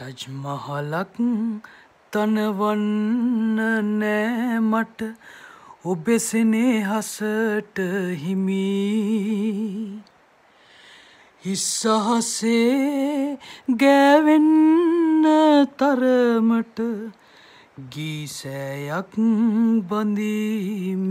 ටජ්මහලක් තනවන්න නෑ මට ඔබෙසනේ හසට හිමි හිස්සහසේ ගෑවෙන්න තරමට ගීසෑයක් බඳීම